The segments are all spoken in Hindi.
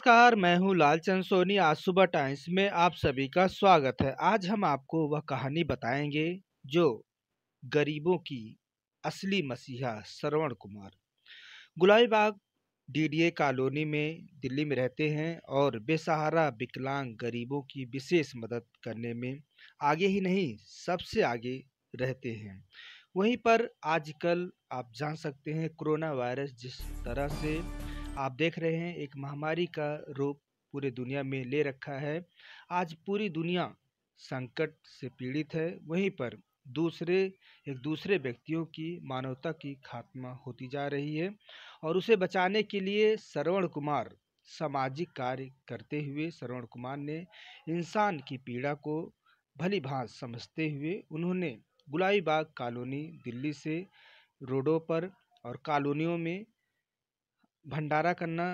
नमस्कार मैं हूं लालचंद सोनी आज सुबह टाइम्स में आप सभी का स्वागत है आज हम आपको वह कहानी बताएंगे जो गरीबों की असली मसीहा श्रवण कुमार गुलाईबाग डीडीए कॉलोनी में दिल्ली में रहते हैं और बेसहारा विकलांग गरीबों की विशेष मदद करने में आगे ही नहीं सबसे आगे रहते हैं वहीं पर आजकल आप जान सकते हैं कोरोना वायरस जिस तरह से आप देख रहे हैं एक महामारी का रूप पूरे दुनिया में ले रखा है आज पूरी दुनिया संकट से पीड़ित है वहीं पर दूसरे एक दूसरे व्यक्तियों की मानवता की खात्मा होती जा रही है और उसे बचाने के लिए श्रवण कुमार सामाजिक कार्य करते हुए श्रवण कुमार ने इंसान की पीड़ा को भली भांस समझते हुए उन्होंने गुलाई बाग कॉलोनी दिल्ली से रोडों पर और कॉलोनियों में भंडारा करना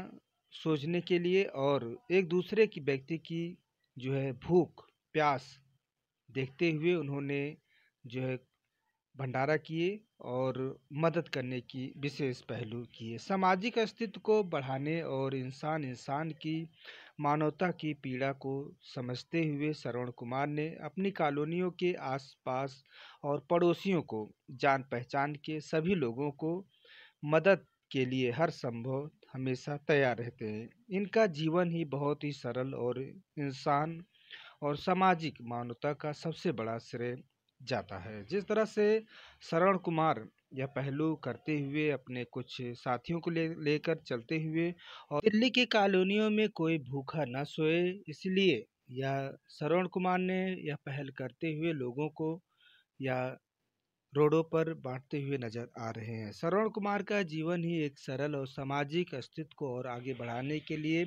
सोचने के लिए और एक दूसरे की व्यक्ति की जो है भूख प्यास देखते हुए उन्होंने जो है भंडारा किए और मदद करने की विशेष पहलू किए सामाजिक अस्तित्व को बढ़ाने और इंसान इंसान की मानवता की पीड़ा को समझते हुए श्रवण कुमार ने अपनी कॉलोनियों के आसपास और पड़ोसियों को जान पहचान के सभी लोगों को मदद के लिए हर संभव हमेशा तैयार रहते हैं इनका जीवन ही बहुत ही सरल और इंसान और सामाजिक मानवता का सबसे बड़ा श्रेय जाता है जिस तरह से शरण कुमार यह पहलू करते हुए अपने कुछ साथियों को ले लेकर चलते हुए और दिल्ली की कॉलोनियों में कोई भूखा न सोए इसलिए यह शरण कुमार ने यह पहल करते हुए लोगों को या रोडों पर बांटते हुए नजर आ रहे हैं श्रवण कुमार का जीवन ही एक सरल और सामाजिक अस्तित्व को और आगे बढ़ाने के लिए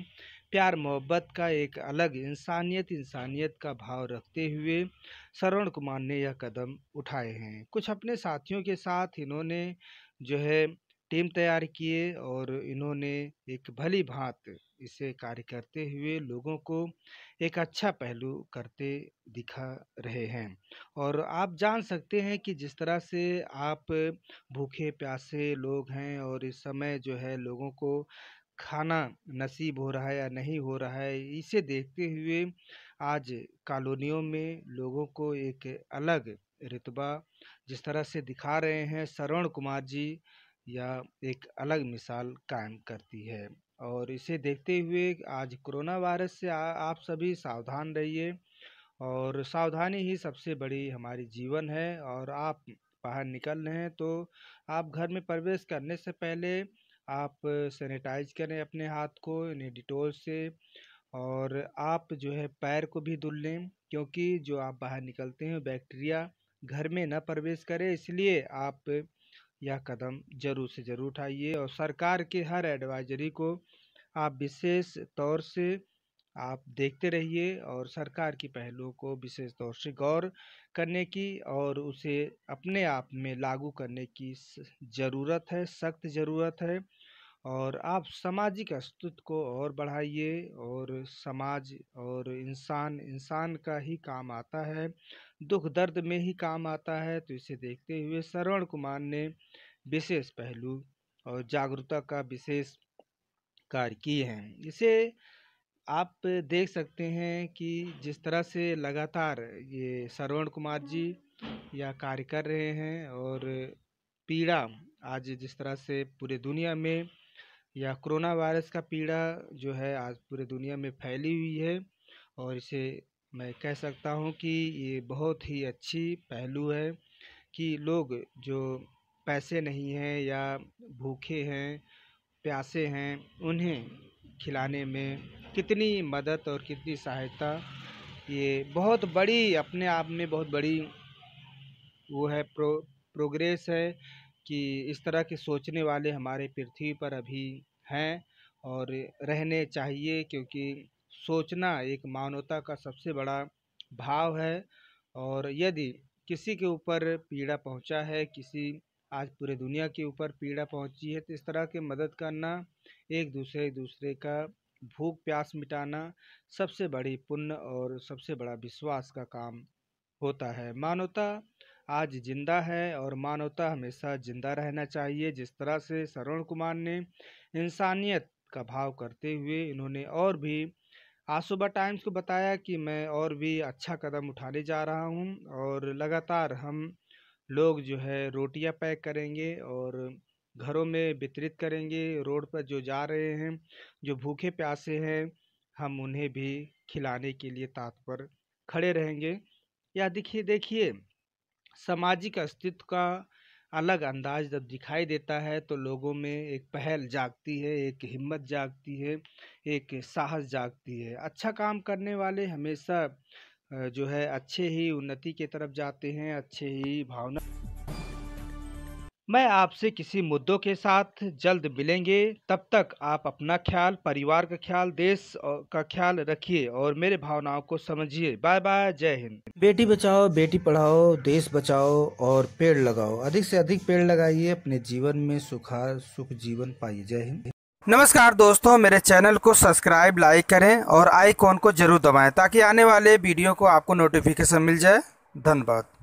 प्यार मोहब्बत का एक अलग इंसानियत इंसानियत का भाव रखते हुए श्रवण कुमार ने यह कदम उठाए हैं कुछ अपने साथियों के साथ इन्होंने जो है टीम तैयार किए और इन्होंने एक भली भांत इसे कार्य करते हुए लोगों को एक अच्छा पहलू करते दिखा रहे हैं और आप जान सकते हैं कि जिस तरह से आप भूखे प्यासे लोग हैं और इस समय जो है लोगों को खाना नसीब हो रहा है या नहीं हो रहा है इसे देखते हुए आज कॉलोनियों में लोगों को एक अलग रुतबा जिस तरह से दिखा रहे हैं श्रवण कुमार जी या एक अलग मिसाल कायम करती है और इसे देखते हुए आज कोरोना वायरस से आ, आप सभी सावधान रहिए और सावधानी ही सबसे बड़ी हमारी जीवन है और आप बाहर निकल रहे हैं तो आप घर में प्रवेश करने से पहले आप सैनिटाइज करें अपने हाथ को इन्हें डिटोल से और आप जो है पैर को भी धुल लें क्योंकि जो आप बाहर निकलते हैं बैक्टीरिया घर में न प्रवेश करें इसलिए आप यह कदम जरूर से जरूर उठाइए और सरकार के हर एडवाइजरी को आप विशेष तौर से आप देखते रहिए और सरकार की पहलुओं को विशेष तौर से गौर करने की और उसे अपने आप में लागू करने की ज़रूरत है सख्त ज़रूरत है और आप सामाजिक अस्तित्व को और बढ़ाइए और समाज और इंसान इंसान का ही काम आता है दुख दर्द में ही काम आता है तो इसे देखते हुए श्रवण कुमार ने विशेष पहलू और जागरूकता का विशेष कार्य किए हैं इसे आप देख सकते हैं कि जिस तरह से लगातार ये श्रवण कुमार जी यह कार्य कर रहे हैं और पीड़ा आज जिस तरह से पूरे दुनिया में या कोरोना वायरस का पीड़ा जो है आज पूरे दुनिया में फैली हुई है और इसे मैं कह सकता हूँ कि ये बहुत ही अच्छी पहलू है कि लोग जो पैसे नहीं हैं या भूखे हैं प्यासे हैं उन्हें खिलाने में कितनी मदद और कितनी सहायता ये बहुत बड़ी अपने आप में बहुत बड़ी वो है प्रो प्रोग्रेस है कि इस तरह के सोचने वाले हमारे पृथ्वी पर अभी हैं और रहने चाहिए क्योंकि सोचना एक मानवता का सबसे बड़ा भाव है और यदि किसी के ऊपर पीड़ा पहुंचा है किसी आज पूरे दुनिया के ऊपर पीड़ा पहुंची है तो इस तरह के मदद करना एक दूसरे दूसरे का भूख प्यास मिटाना सबसे बड़ी पुण्य और सबसे बड़ा विश्वास का काम होता है मानवता आज जिंदा है और मानवता हमेशा जिंदा रहना चाहिए जिस तरह से शरवण कुमार ने इंसानियत का भाव करते हुए इन्होंने और भी आसूबा टाइम्स को बताया कि मैं और भी अच्छा कदम उठाने जा रहा हूं और लगातार हम लोग जो है रोटियां पैक करेंगे और घरों में वितरित करेंगे रोड पर जो जा रहे हैं जो भूखे प्यासे हैं हम उन्हें भी खिलाने के लिए तात्पर खड़े रहेंगे या देखिए देखिए सामाजिक अस्तित्व का अलग अंदाज जब दिखाई देता है तो लोगों में एक पहल जागती है एक हिम्मत जागती है एक साहस जागती है अच्छा काम करने वाले हमेशा जो है अच्छे ही उन्नति की तरफ जाते हैं अच्छे ही भावना मैं आपसे किसी मुद्दों के साथ जल्द मिलेंगे तब तक आप अपना ख्याल परिवार का ख्याल देश का ख्याल रखिए और मेरे भावनाओं को समझिए बाय बाय जय हिंद बेटी बचाओ बेटी पढ़ाओ देश बचाओ और पेड़ लगाओ अधिक से अधिक पेड़ लगाइए अपने जीवन में सुखा सुख जीवन पाइए जय हिंद नमस्कार दोस्तों मेरे चैनल को सब्सक्राइब लाइक करें और आईकॉन को जरूर दबाएं ताकि आने वाले वीडियो को आपको नोटिफिकेशन मिल जाए धन्यवाद